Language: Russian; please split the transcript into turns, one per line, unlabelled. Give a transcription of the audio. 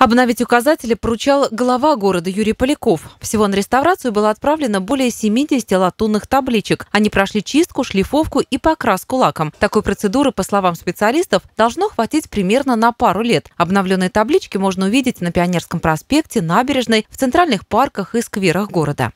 Обновить указатели поручал глава города Юрий Поляков. Всего на реставрацию было отправлено более 70 латунных табличек. Они прошли чистку, шлифовку и покраску лаком. Такой процедуры, по словам специалистов, должно хватить примерно на пару лет. Обновленные таблички можно увидеть на Пионерском проспекте, набережной, в центральных парках и скверах города.